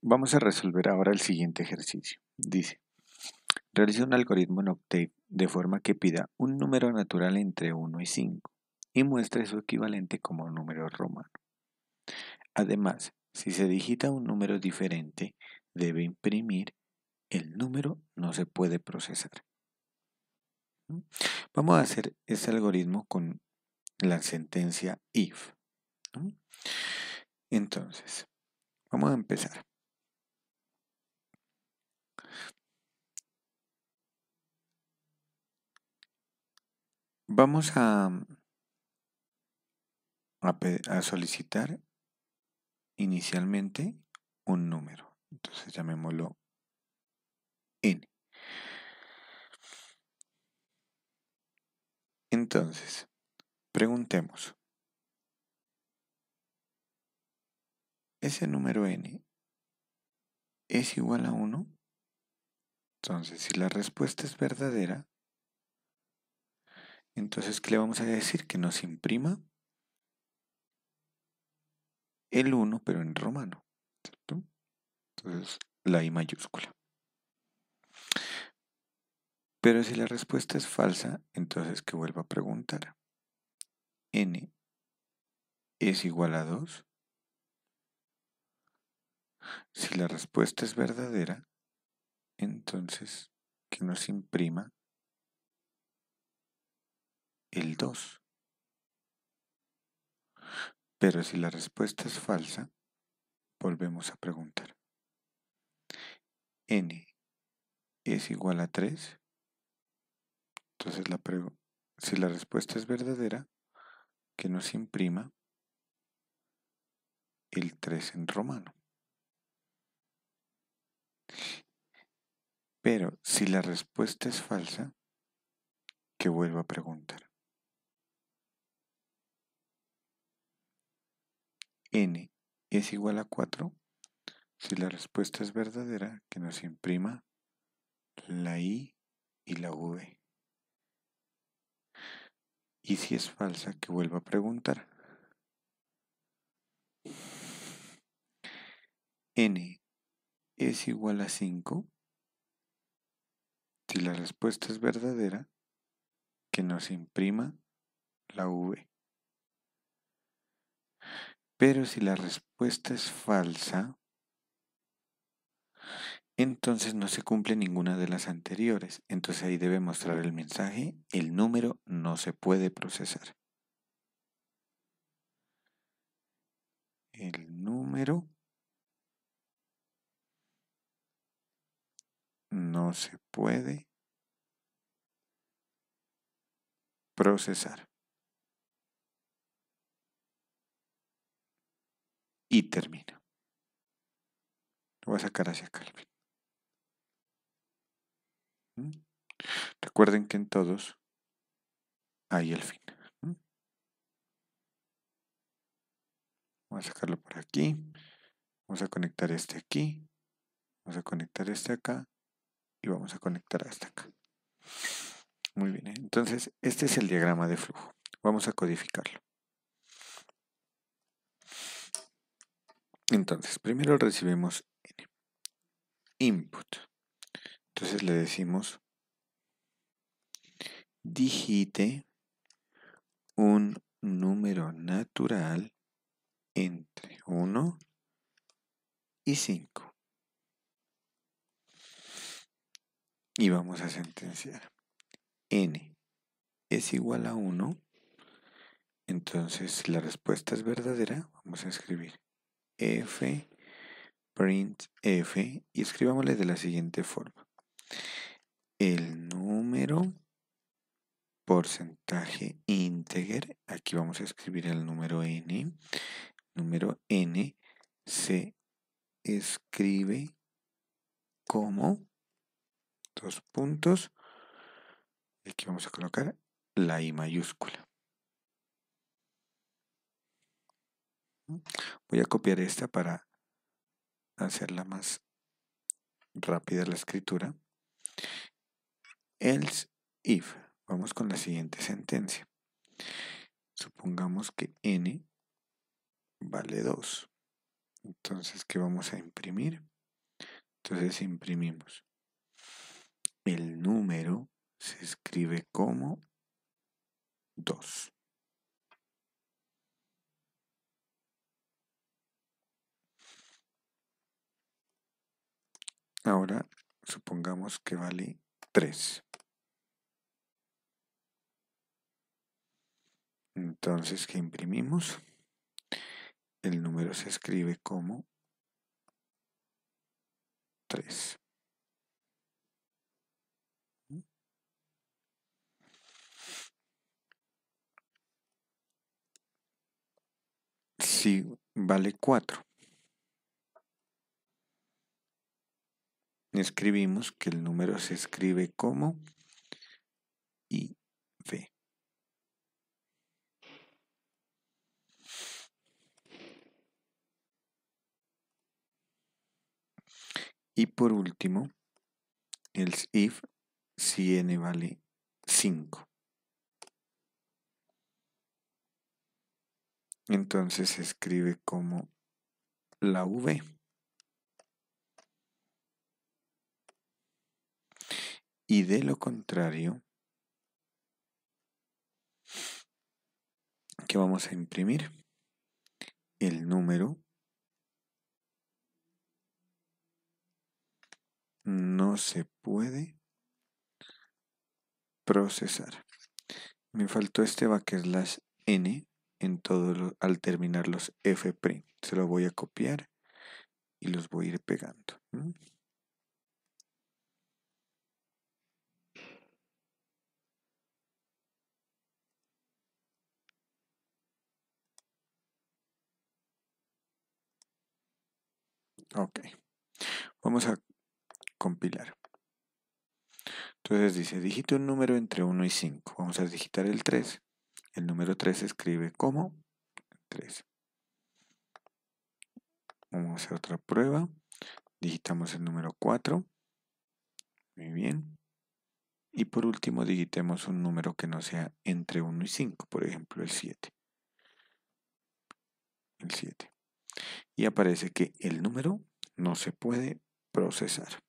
Vamos a resolver ahora el siguiente ejercicio. Dice, realiza un algoritmo en Octave de forma que pida un número natural entre 1 y 5 y muestre su equivalente como número romano. Además, si se digita un número diferente, debe imprimir el número no se puede procesar. ¿Mm? Vamos a hacer este algoritmo con la sentencia if. ¿Mm? Entonces, vamos a empezar. Vamos a, mm, a, solicitar inicialmente un número. Entonces llamémoslo n. Entonces, preguntemos. Ese número n es igual a 1. Entonces, si la respuesta es verdadera, entonces, ¿qué le vamos a decir? Que nos imprima el 1, pero en romano. ¿cierto? Entonces, la I mayúscula. Pero si la respuesta es falsa, entonces que vuelva a preguntar. N es igual a 2. Si la respuesta es verdadera, entonces que nos imprima Pero si la respuesta es falsa, volvemos a preguntar. n es igual a 3. Entonces, si la respuesta es verdadera, que nos imprima el 3 en romano. Pero si la respuesta es falsa, que vuelva a preguntar. n es igual a 4, si la respuesta es verdadera, que nos imprima la i y la v. Y si es falsa, que vuelva a preguntar. n es igual a 5. Si la respuesta es verdadera, que nos imprima la v. Pero si la respuesta es falsa, entonces no se cumple ninguna de las anteriores. Entonces ahí debe mostrar el mensaje, el número no se puede procesar. El número no se puede procesar. y termina. Lo voy a sacar hacia acá. Mm. Recuerden que en todos hay el fin. Mm. Vamos a sacarlo por aquí. Vamos a conectar este aquí. Vamos a conectar este acá. Y vamos a conectar hasta acá. Muy bien, ¿eh? entonces este es el diagrama de flujo. Vamos a codificarlo. Entonces, primero recibimos input. Entonces le decimos digite un número natural entre 1 y 5. Y vamos a sentenciar. n es igual a 1. Entonces si la respuesta es verdadera. Vamos a escribir f, print f y escribámosle de la siguiente forma. El número porcentaje integer, aquí vamos a escribir el número n, número n se escribe como dos puntos, aquí vamos a colocar la i mayúscula. Voy a copiar esta para hacerla más rápida la escritura. Else if. Vamos con la siguiente sentencia. Supongamos que n vale 2. Entonces, ¿qué vamos a imprimir? Entonces imprimimos. El número se escribe como 2. Ahora supongamos que vale 3. Entonces, ¿qué imprimimos? El número se escribe como 3. Si vale 4. escribimos que el número se escribe como IV. Y por último, el if si n vale 5. Entonces se escribe como la V. y de lo contrario que vamos a imprimir el número no se puede procesar. Me faltó este backslash n en todo al terminar los print. Se lo voy a copiar y los voy a ir pegando. Ok. Vamos a compilar. Entonces dice, digite un número entre 1 y 5. Vamos a digitar el 3. El número 3 se escribe como 3. Vamos a hacer otra prueba. Digitamos el número 4. Muy bien. Y por último digitemos un número que no sea entre 1 y 5, por ejemplo el 7. El 7 y aparece que el número no se puede procesar.